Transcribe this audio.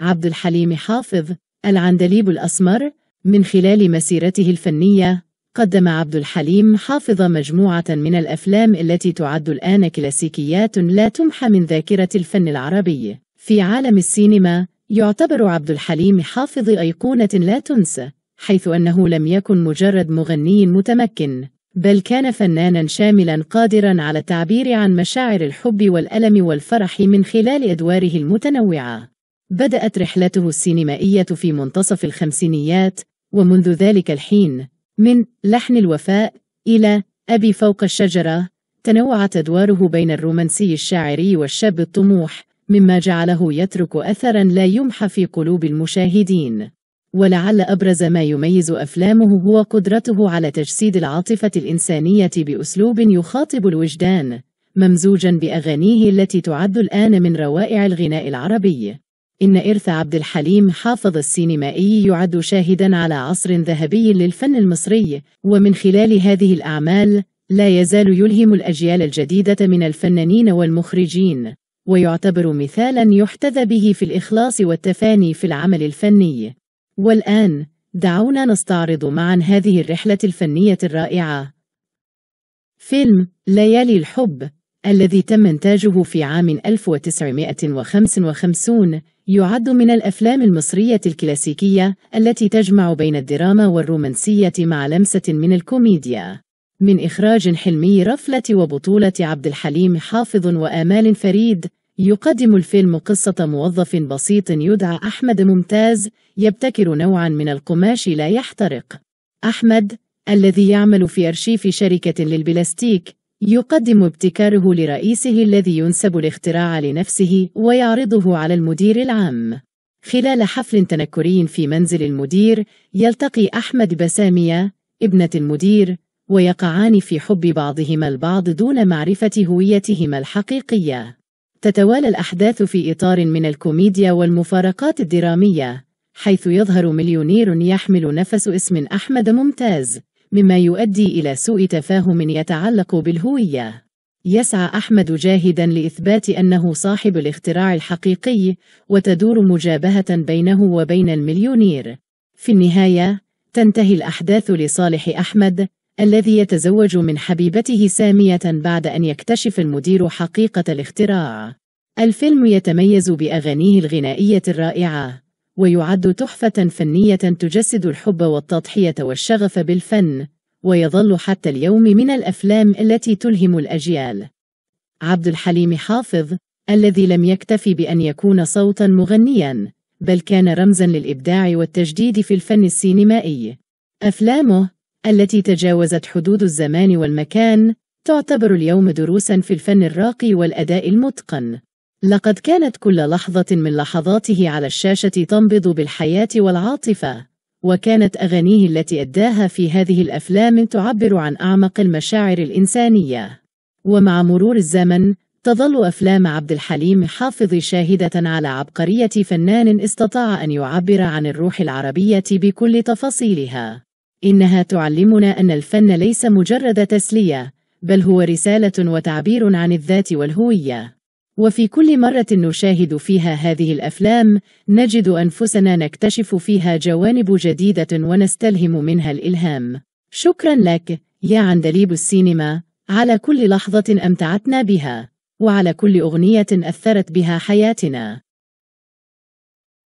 عبد الحليم حافظ العندليب الأسمر من خلال مسيرته الفنية قدم عبد الحليم حافظ مجموعة من الأفلام التي تعد الآن كلاسيكيات لا تمحى من ذاكرة الفن العربي في عالم السينما يعتبر عبد الحليم حافظ أيقونة لا تنسى حيث أنه لم يكن مجرد مغني متمكن بل كان فنانا شاملا قادرا على التعبير عن مشاعر الحب والألم والفرح من خلال أدواره المتنوعة بدأت رحلته السينمائية في منتصف الخمسينيات ومنذ ذلك الحين من لحن الوفاء إلى أبي فوق الشجرة تنوعت أدواره بين الرومانسي الشاعري والشاب الطموح مما جعله يترك أثرا لا يمحى في قلوب المشاهدين ولعل أبرز ما يميز أفلامه هو قدرته على تجسيد العاطفة الإنسانية بأسلوب يخاطب الوجدان ممزوجا بأغانيه التي تعد الآن من روائع الغناء العربي إن إرث عبد الحليم حافظ السينمائي يعد شاهدا على عصر ذهبي للفن المصري ومن خلال هذه الأعمال لا يزال يلهم الأجيال الجديدة من الفنانين والمخرجين ويعتبر مثالا يحتذى به في الإخلاص والتفاني في العمل الفني والآن دعونا نستعرض معا هذه الرحلة الفنية الرائعة فيلم ليالي الحب الذي تم إنتاجه في عام 1955 يعد من الأفلام المصرية الكلاسيكية التي تجمع بين الدراما والرومانسية مع لمسة من الكوميديا من إخراج حلمي رفلة وبطولة عبد الحليم حافظ وآمال فريد يقدم الفيلم قصة موظف بسيط يدعى أحمد ممتاز يبتكر نوعا من القماش لا يحترق أحمد الذي يعمل في أرشيف شركة للبلاستيك يقدم ابتكاره لرئيسه الذي ينسب الاختراع لنفسه ويعرضه على المدير العام خلال حفل تنكري في منزل المدير يلتقي أحمد بسامية ابنة المدير ويقعان في حب بعضهما البعض دون معرفة هويتهما الحقيقية تتوالى الأحداث في إطار من الكوميديا والمفارقات الدرامية حيث يظهر مليونير يحمل نفس اسم أحمد ممتاز مما يؤدي إلى سوء تفاهم يتعلق بالهوية يسعى أحمد جاهدا لإثبات أنه صاحب الاختراع الحقيقي وتدور مجابهة بينه وبين المليونير في النهاية تنتهي الأحداث لصالح أحمد الذي يتزوج من حبيبته سامية بعد أن يكتشف المدير حقيقة الاختراع الفيلم يتميز بأغانيه الغنائية الرائعة ويعد تحفة فنية تجسد الحب والتضحية والشغف بالفن ويظل حتى اليوم من الأفلام التي تلهم الأجيال عبد الحليم حافظ الذي لم يكتفي بأن يكون صوتا مغنيا بل كان رمزا للإبداع والتجديد في الفن السينمائي أفلامه التي تجاوزت حدود الزمان والمكان تعتبر اليوم دروسا في الفن الراقي والأداء المتقن لقد كانت كل لحظة من لحظاته على الشاشة تنبض بالحياة والعاطفة وكانت أغانيه التي أداها في هذه الأفلام تعبر عن أعمق المشاعر الإنسانية ومع مرور الزمن تظل أفلام عبد الحليم حافظ شاهدة على عبقرية فنان استطاع أن يعبر عن الروح العربية بكل تفاصيلها إنها تعلمنا أن الفن ليس مجرد تسلية بل هو رسالة وتعبير عن الذات والهوية وفي كل مرة نشاهد فيها هذه الأفلام نجد أنفسنا نكتشف فيها جوانب جديدة ونستلهم منها الإلهام شكرا لك يا عندليب السينما على كل لحظة أمتعتنا بها وعلى كل أغنية أثرت بها حياتنا